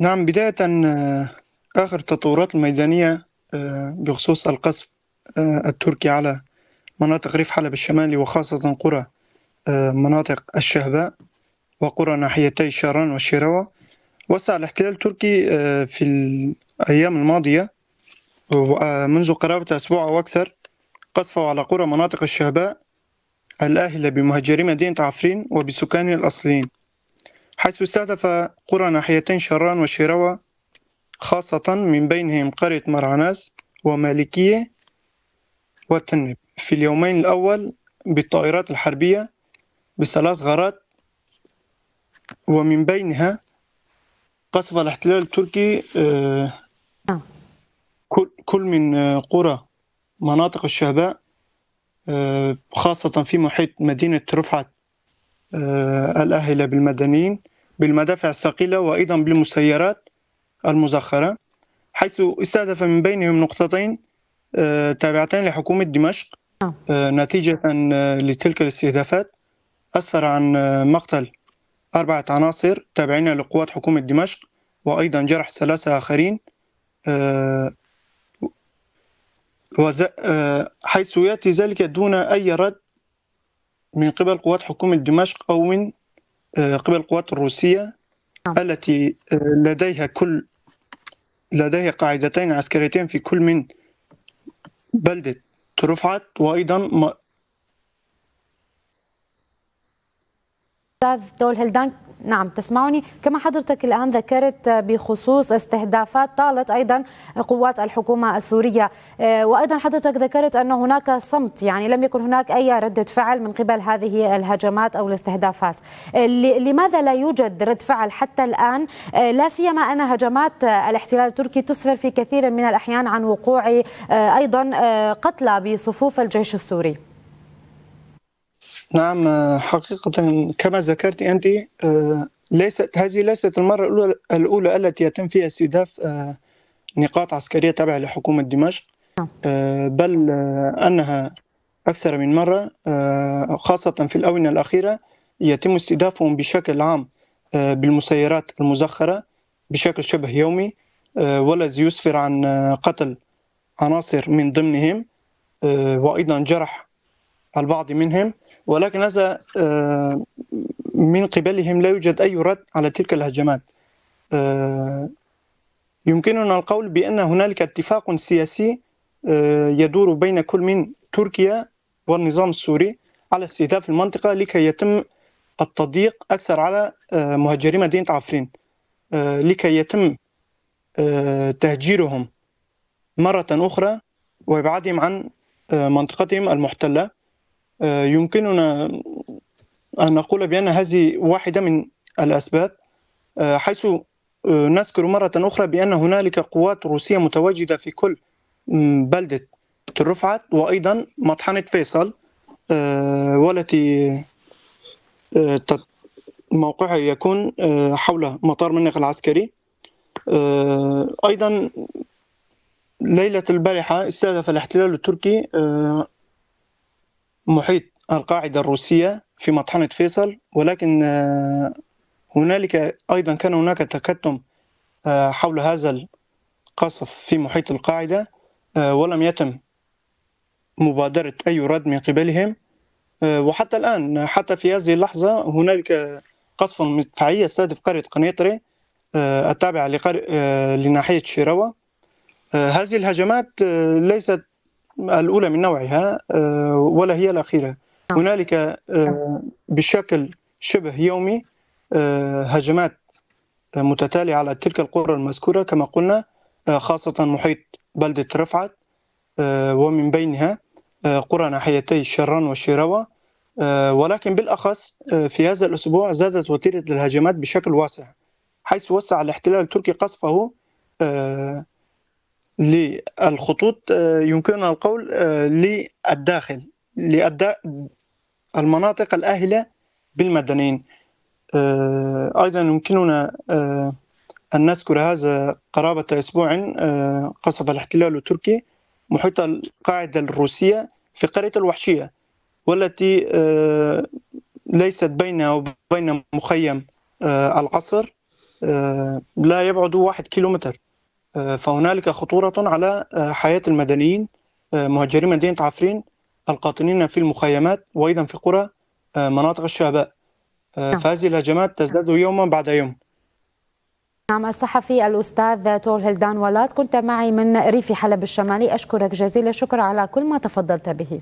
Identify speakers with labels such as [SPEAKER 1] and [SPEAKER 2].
[SPEAKER 1] نعم بداية آه، آخر التطورات الميدانية آه، بخصوص القصف آه، التركي على مناطق ريف حلب الشمالي وخاصة قرى مناطق الشهباء وقرى ناحيتي شاران والشيروة وسع الاحتلال التركي في الأيام الماضية منذ قرابة أسبوع أو أكثر قصفه على قرى مناطق الشهباء الآهلة بمهجري مدينة عفرين وبسكانها الأصليين حيث استهدف قرى ناحيتين شران وشيروا خاصة من بينهم قرية مرعناس ومالكية وتنب في اليومين الأول بالطائرات الحربية بثلاث غارات ومن بينها قصف الاحتلال التركي آه، كل من آه، قرى مناطق الشهباء آه، خاصة في محيط مدينة رفعت الأهلة بالمدنيين بالمدافع الثقيلة وأيضا بالمسيرات المزخرة حيث استهدف من بينهم نقطتين آه، تابعتين لحكومة دمشق آه. آه، نتيجة لتلك الاستهدافات أسفر عن مقتل أربعة عناصر تابعين لقوات حكومة دمشق وأيضا جرح ثلاثة آخرين حيث يأتي ذلك دون أي رد من قبل قوات حكومة دمشق أو من آه، قبل القوات الروسية نعم. التي آه، لديها كل لديها قاعدتين عسكريتين في كل من بلدة ترفعت وأيضا
[SPEAKER 2] استاذ تول هيلدانك نعم تسمعني كما حضرتك الآن ذكرت آه، بخصوص استهدافات طالت أيضا قوات الحكومة السورية آه، وأيضا حضرتك ذكرت أن هناك صمت يعني لم يكن هناك أي ردة فعل من قبل هذه الهجمات أو الاستهدافات آه، لماذا لا يوجد رد فعل حتى الآن لا سيما أن هجمات الاحتلال التركي تسفر في كثير من الأحيان عن وقوع أيضا قتلى بصفوف الجيش السوري
[SPEAKER 1] نعم آه، حقيقة كما ذكرت أنت آه، ليست هذه ليست المرة الأولى, التي يتم فيها استهداف آه، نقاط عسكرية تابعة لحكومة دمشق نعم. بل أنها أكثر من مرة خاصة في الآونة الأخيرة يتم استهدافهم بشكل عام بالمسيرات المزخرة بشكل شبه يومي والذي يسفر عن قتل عناصر من ضمنهم وأيضا جرح البعض منهم ولكن هذا آه، من قبلهم لا يوجد أي رد على تلك الهجمات آه، يمكننا القول بأن هنالك اتفاق سياسي آه، يدور بين كل من تركيا والنظام السوري على استهداف المنطقة لكي يتم التضييق أكثر على مهجري مدينة عفرين لكي يتم تهجيرهم مرة أخرى وإبعادهم عن منطقتهم المحتلة آه، يمكننا أن نقول بأن هذه واحدة من الأسباب آه، حيث آه، نذكر مرة أخرى بأن هنالك قوات روسية متواجدة في كل بلدة رفعت وأيضا مطحنة فيصل والتي موقعها يكون حول مطار منغ العسكري أيضا ليلة البارحة استهدف الاحتلال التركي محيط القاعدة الروسية في مطحنة فيصل ولكن آه، هنالك أيضا كان هناك تكتم آه، حول هذا القصف في محيط القاعدة آه، ولم يتم مبادرة أي رد من قبلهم وحتى الآن حتى في هذه اللحظة هنالك قصف مدفعي يستهدف قرية قنيطري التابعة لناحية شيروا هذه الهجمات ليست الأولى من نوعها آه، ولا هي الأخيرة نعم. هنالك آه، نعم. بشكل شبه يومي آه، هجمات متتالية على تلك القرى المذكورة كما قلنا خاصة محيط بلدة رفعت ومن بينها قرى ناحيتي الشران والشيروة ولكن بالأخص في هذا الأسبوع زادت وتيرة الهجمات بشكل واسع حيث وسع الاحتلال التركي قصفه للخطوط آه، يمكننا القول آه، للداخل لأداء المناطق الآهلة بالمدنيين آه، أيضا يمكننا أن نذكر هذا قرابة أسبوع قصف الاحتلال التركي محيط القاعدة الروسية في قرية الوحشية والتي ليست بينها وبين مخيم العصر لا يبعد واحد كيلومتر آه، فهنالك خطورة على آه، حياة المدنيين آه، مهجري مدينة عفرين القاطنين في المخيمات وأيضا في قرى مناطق الشعباء نعم. فهذه الهجمات تزداد يوما بعد يوم
[SPEAKER 2] نعم الصحفي الأستاذ تول هلدان ولات كنت معي من ريف حلب الشمالي أشكرك جزيل الشكر على كل ما تفضلت به